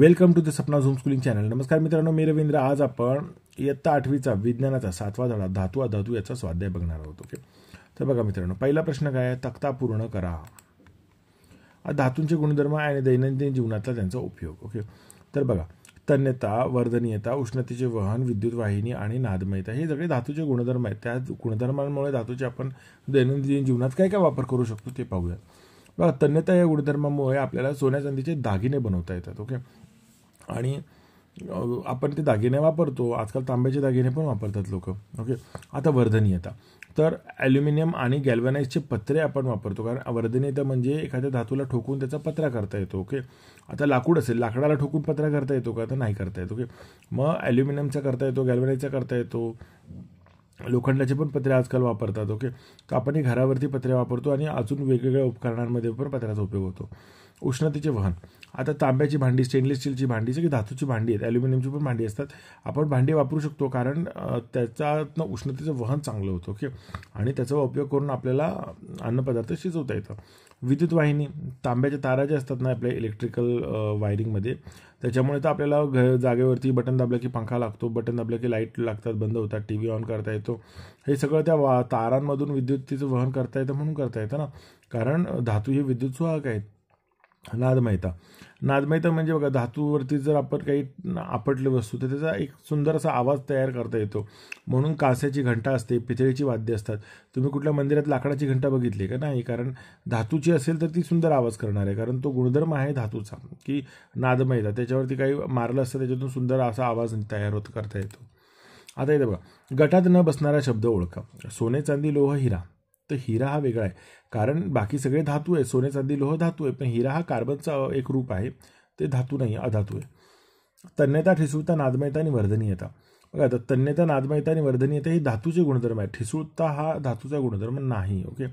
welcome to the Sapna zoom schooling channel नमस्कार मित्रांनो मी रवींद्र आज आपण इयत्ता आठवीचा विज्ञानाचा सातवा धडा धातू अधातू याचा स्वाध्याय बघणार आहोत ओके तर बघा मित्रांनो पहिला प्रश्न काय आहे तक्ता पूर्ण करा धातूंचे गुणधर्म आणि दैनंदिन जीवनातला त्यांचा उपयोग ओके तर बघा तन्यता वर्धनीयता उष्णतेचे वहन विद्युत वाहिनी आणि नादमयता हे सगळे धातूचे गुणधर्म आहेत त्या गुणधर्मांमुळे धातूचे आपण दैनंदिन जीवनात काय काय वापर करू शकतो ते पाहूया बघा तन्यता या गुणधर्मामुळे आपल्याला सोन्या चांदीचे दागिने बनवता येतात ओके आणि आपण ते दागिने वापरतो आजकाल तांब्याचे दागिने पण वापरतात लोक ओके आता वर्धनीयता तर ॲल्युमिनियम आणि गॅल्वनाईजचे पत्रे आपण वापरतो कारण वर्धनीयता म्हणजे एखाद्या धातूला ठोकून त्याचा पत्रा करता येतो ओके आता लाकूड असेल लाकडाला ठोकून पत्रा करता येतो का तर नाही करता येतो ओके मग ॲल्युमिनियमचा करता येतो गॅल्वनाईजचा करता येतो लोखंडाचे पण पत्रे आजकाल वापरतात ओके तर आपण घरावरती पत्रे वापरतो आणि अजून वेगवेगळ्या उपकरणांमध्ये पण पत्र्याचा उपयोग होतो उष्णतेचे वहन आता तांब्याची भांडी स्टेनलेस स्टीलची भांडी सगळी धातूची भांडी आहेत ॲल्युमिनियमची पण भांडी असतात आपण भांडी वापरू शकतो कारण त्याच्यातनं उष्णतेचं वहन चांगलं होतं ओके आणि त्याचा उपयोग करून आपल्याला अन्नपदार्थ शिजवता येतं विद्युत वाहिनी तांब्याच्या तारा ज्या असतात ना आपल्या इलेक्ट्रिकल वायरिंगमध्ये त्याच्यामुळे तर आपल्याला घ जागेवरती बटन दाबलं की पंखा लागतो बटन दाबलं की लाईट लागतात बंद होतात टी व्ही ऑन करता येतो हे सगळं त्या वा तारांमधून विद्युतीचं वहन करता येतं म्हणून करता येतं ना कारण धातू हे विद्युत सुहाग आहेत नादमयता नादमयता म्हणजे बघा धातूवरती जर आपण काही आपटले वस्तू तर त्याचा एक सुंदर असा आवाज तयार करता येतो म्हणून कास्याची घंटा असते पितळीची वाद्य असतात तुम्ही कुठल्या मंदिरात लाकडाची घंटा बघितली का नाही कारण धातूची असेल तर ती सुंदर आवाज करणार आहे कारण तो गुणधर्म आहे धातूचा की नादमयता त्याच्यावरती काही मारलं असतं त्याच्यातून सुंदर असा आवाज तयार होत करता येतो आता येते बघा गटात न बसणारा शब्द ओळखा सोने चांदी लोह हिरा तर हिरा हा वेगळा आहे कारण बाकी सगळे धातू आहे सोने चांदी लोह धातू आहे पण हिरा हा कार्बनचा एक रूप आहे ते धातू नाही अधातू आहे तन्यता ठिसूळता नादमयता आणि वर्धनीयता बघा आता तन्यता नादमयता आणि वर्धनीयता ही धातूचे गुणधर्म आहे ठिसूळता हा धातूचा गुणधर्म नाही ओके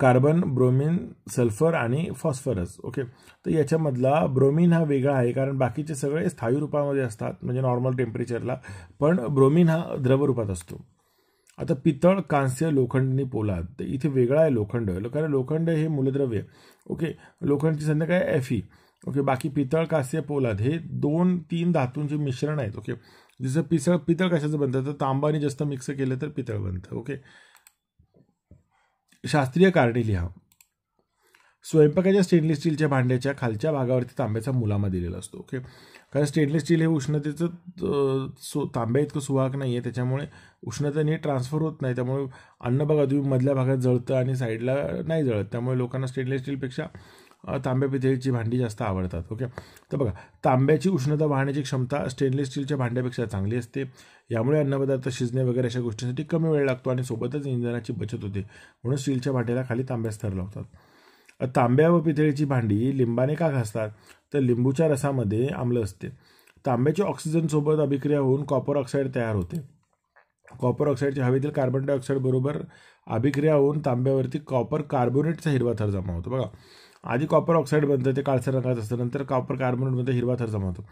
कार्बन ब्रोमिन सल्फर आणि फॉस्फरस ओके तर याच्यामधला ब्रोमिन हा वेगळा आहे कारण बाकीचे सगळे स्थायी रूपामध्ये असतात म्हणजे नॉर्मल टेम्परेचरला पण ब्रोमिन हा द्रवरूपात असतो आता पितळ कांस्य आणि पोलाद तर इथे वेगळा आहे लोखंड कारण लोखंड हे मूलद्रव्य ओके लोखंडची संध्या काय एफ ई ओके बाकी पितळ कांस्य पोलाद हे दोन तीन धातूंचे मिश्रण आहेत ओके जसं पितळ पितळ कशाचं बनतं तर तांबाने जास्त मिक्स केलं तर पितळ बनतं ओके शास्त्रीय कारणे लिहा स्वयंपाकाच्या स्टेनलेस स्टीलच्या भांड्याच्या खालच्या भागावरती तांब्याचा मुलामा दिलेला असतो ओके कारण स्टेनलेस स्टील हे उष्णतेचं सो तांब्या इतकं सुहाग नाही आहे त्याच्यामुळे उष्णता नीट ट्रान्सफर होत नाही त्यामुळे अन्न बघा तुम्ही मधल्या भागात जळतं आणि साईडला नाही जळत त्यामुळे लोकांना स्टेनलेस स्टीलपेक्षा तांब्या पितळीची भांडी जास्त आवडतात ओके तर बघा तांब्याची उष्णता वाहण्याची क्षमता स्टेनलेस स्टीलच्या भांड्यापेक्षा चांगली असते यामुळे अन्नपदार्थ शिजणे वगैरे अशा गोष्टींसाठी कमी वेळ लागतो आणि सोबतच इंधनाची बचत होते म्हणून स्टीलच्या भांड्याला खाली तांब्या थर लावतात तांब्या व पितळीची भांडी लिंबाने का घासतात तर लिंबूच्या रसामध्ये आम्ल असते तांब्याची ऑक्सिजनसोबत अभिक्रिया होऊन कॉपर ऑक्साईड तयार होते कॉपर ऑक्साईडच्या हवेतील कार्बन डायऑक्साईडबरोबर अभिक्रिया होऊन तांब्यावरती कॉपर कार्बोनेटचा हिरवा थर जमा होतो बघा आधी कॉपर ऑक्साईड बनतं ते काळसर रंगात असतं नंतर कॉपर कार्बोनेटमध्ये हिरवा थर जमा होतो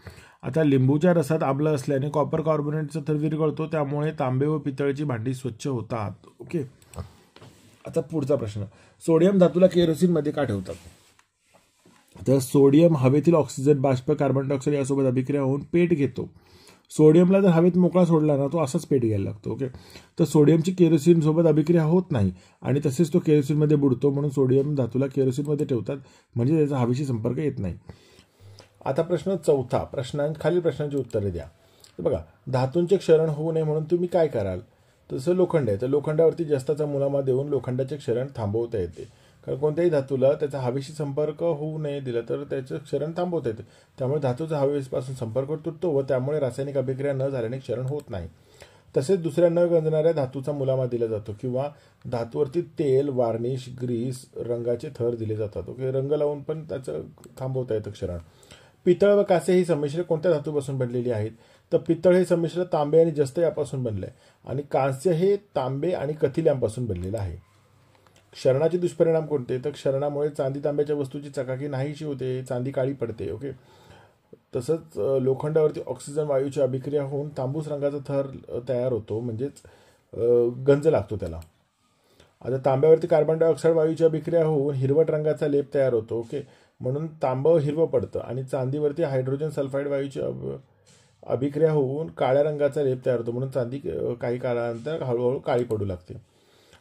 आता लिंबूच्या रसात आंबलं असल्याने कॉपर कार्बोनेटचा थर विरघळतो त्यामुळे तांबे व पितळीची भांडी स्वच्छ होतात ओके आता पुढचा प्रश्न सोडियम धातूला केरोसिन मध्ये का ठेवतात तर सोडियम हवेतील ऑक्सिजन बाष्प कार्बन डायऑक्साईड यासोबत अभिक्रिया होऊन पेट घेतो सोडियमला जर हवेत मोकळा सोडला ना तो असाच पेट घ्यायला लागतो ओके तर सोडियमची केरोसिन सोबत अभिक्रिया होत नाही आणि तसेच तो केरोसिनमध्ये बुडतो म्हणून सोडियम धातूला केरोसिनमध्ये ठेवतात म्हणजे त्याचा हवेशी संपर्क येत नाही आता प्रश्न चौथा प्रश्नां खालील प्रश्नांची उत्तरे द्या बघा धातूंचे क्षरण होऊ नये म्हणून तुम्ही काय कराल तसं लोखंड आहे तर लोखंडावरती जास्ताचा मुलामा देऊन लोखंडाचे क्षरण थांबवता येते कारण कोणत्याही धातूला त्याचा हवेशी संपर्क होऊ नये दिला तर त्याचं क्षरण थांबवता येतं त्यामुळे धातूचा हवेपासून संपर्क तुटतो व त्यामुळे रासायनिक अभिक्रिया न झाल्याने क्षरण होत नाही तसेच दुसऱ्या न गंजणाऱ्या धातूचा मुलामा दिला जातो किंवा धातूवरती तेल वार्निश ग्रीस रंगाचे थर दिले जातात ओके रंग लावून पण त्याचं थांबवता येतं क्षरण पितळ व कासे ही संमिश्र कोणत्या धातूपासून बनलेली आहेत तर पितळ हे संमिश्र तांबे आणि जस्त यापासून बनलं आहे आणि कांस्य हे तांबे आणि कथिल्यांपासून बनलेलं आहे क्षरणाचे दुष्परिणाम कोणते तर क्षरणामुळे चांदी तांब्याच्या वस्तूची चकाकी नाहीशी होते चांदी काळी पडते ओके तसंच लोखंडावरती ऑक्सिजन वायूची अभिक्रिया होऊन तांबूस रंगाचा थर तयार होतो म्हणजेच गंज लागतो त्याला आता तांब्यावरती कार्बन डायऑक्साईड वायूची अभिक्रिया होऊन हिरवट रंगाचा लेप तयार होतो ओके म्हणून तांबं हिरवं पडतं आणि चांदीवरती हायड्रोजन सल्फाईड वायूची अभ अभिक्रिया होऊन काळ्या रंगाचा लेप तयार होतो म्हणून चांदी काही काळानंतर हळूहळू काळी पडू लागते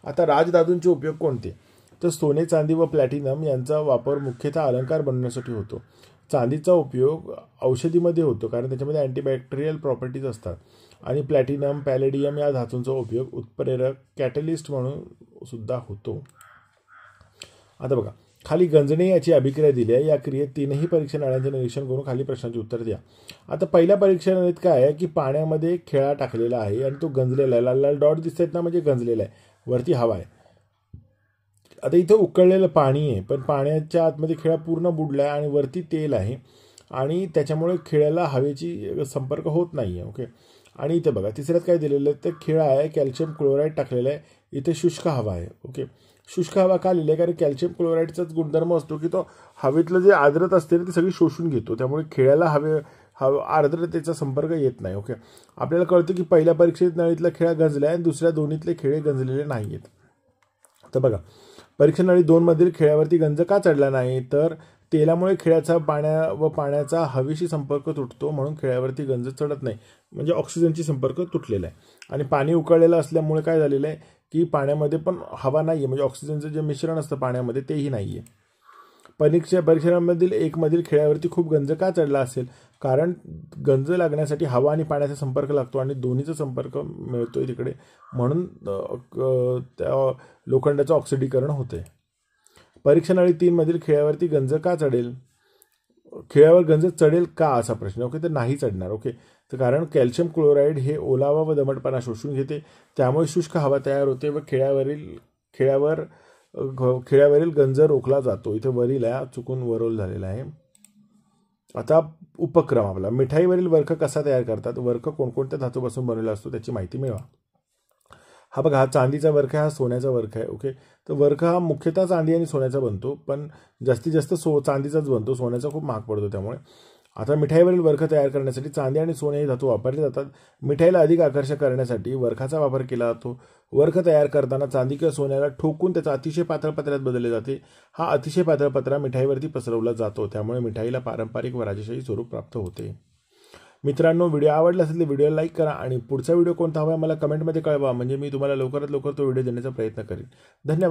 आता राजधातूंचे उपयोग कोणते तर सोने चांदी व प्लॅटिनम यांचा वापर मुख्यतः अलंकार बनवण्यासाठी होतो चांदीचा उपयोग औषधीमध्ये होतो कारण त्याच्यामध्ये अँटीबॅक्टेरियल प्रॉपर्टीज असतात आणि प्लॅटिनम पॅलेडियम या धातूंचा उपयोग उत्प्रेरक कॅटलिस्ट म्हणून सुद्धा होतो आता बघा खाली गंजणे याची अभिक्रिया दिली आहे या क्रियेत तीनही परीक्षा निरीक्षण करून खाली प्रश्नाची उत्तर द्या आता पहिल्या परीक्षा काय आहे की पाण्यामध्ये खेळा टाकलेला आहे आणि तो गंजलेला आहे लाल लाल डॉट दिसत आहेत ना म्हणजे गंजलेला आहे वरती हवा आहे आता इथं उकळलेलं पाणी आहे पण पाण्याच्या आतमध्ये खेळा पूर्ण बुडला आहे आणि वरती तेल आहे आणि त्याच्यामुळे खेळाला हवेची संपर्क होत नाही आहे ओके आणि इथे बघा तिसऱ्यात काय दिलेलं आहे तर खेळा आहे कॅल्शियम क्लोराईड टाकलेलं आहे इथे शुष्क हवा आहे ओके शुष्क हवा खाली कारण कॅल्शियम क्लोराईडचाच गुणधर्म असतो की तो हवेतलं जे आर्द्रता असते ना सगळी शोषून घेतो त्यामुळे खेळायला हवे हव आर्द्रतेचा संपर्क येत नाही ओके आपल्याला कळतं की पहिल्या परीक्षेत नळीतला खेळ गंजला आहे आणि दुसऱ्या दोन्हीतले खेळे गंजलेले नाही आहेत तर बघा परीक्षा नळी दोनमधील खेळावरती गंज का चढला नाही तर तेलामुळे खिळ्याचा पाण्या व पाण्याचा हवेशी संपर्क तुटतो म्हणून खिळ्यावरती गंज चढत नाही म्हणजे ऑक्सिजनची संपर्क तुटलेला आहे आणि पाणी उकळलेलं असल्यामुळे काय झालेलं आहे की पाण्यामध्ये पण हवा नाही आहे म्हणजे ऑक्सिजनचं जे मिश्रण असतं पाण्यामध्ये तेही नाही आहे परीक्षा परीक्षणामधील एकमधील खिळ्यावरती खूप गंज का चढला असेल कारण गंज लागण्यासाठी हवा आणि पाण्याचा संपर्क लागतो आणि दोन्हीचा संपर्क मिळतोय तिकडे म्हणून त्या लोखंडाचं ऑक्सिडीकरण होते परीक्षणाळी मधील खेळावरती गंज का चढेल खेळावर गंज चढेल का असा प्रश्न ओके तर नाही चढणार ओके तर कारण कॅल्शियम क्लोराईड हे ओलावा व दमटपणा शोषून घेते त्यामुळे शुष्क हवा तयार होते व खेळावरील खेळावर खेळावरील गंज रोखला जातो इथे वरील आहे चुकून वरोल झालेला आहे आता उपक्रम आपला मिठाईवरील वर्ख कसा तयार करतात वर्ख कोणकोणत्या धातूपासून बनवला असतो त्याची माहिती मिळवा हा बघा हा चांदीचा वर्ख आहे हा सोन्याचा वर्ख आहे ओके तर वर्ख हा मुख्यतः चांदी आणि सोन्याचा बनतो पण जास्तीत जास्त सो चांदीचाच बनतो सोन्याचा खूप महाग पडतो त्यामुळे आता मिठाईवरील वर्ख तयार करण्यासाठी चांदी आणि सोने हे धातू वापरले जातात मिठाईला अधिक आकर्षक करण्यासाठी वर्खाचा वापर केला जातो वर्ख तयार करताना चांदी किंवा सोन्याला ठोकून त्याचा अतिशय पातळ पत्र्यात बदलले जाते हा अतिशय पातळ पत्रा मिठाईवरती पसरवला जातो त्यामुळे मिठाईला पारंपरिक व राजशाही स्वरूप प्राप्त होते मित्रांनो व्हिडिओ आवडला असेल तर व्हिडिओला लाईक करा आणि पुढचा व्हिडिओ कोणता हवा मला कमेंटमध्ये कळवा म्हणजे मी तुम्हाला लवकरात लवकर तो व्हिडिओ देण्याचा प्रयत्न करेन धन्यवाद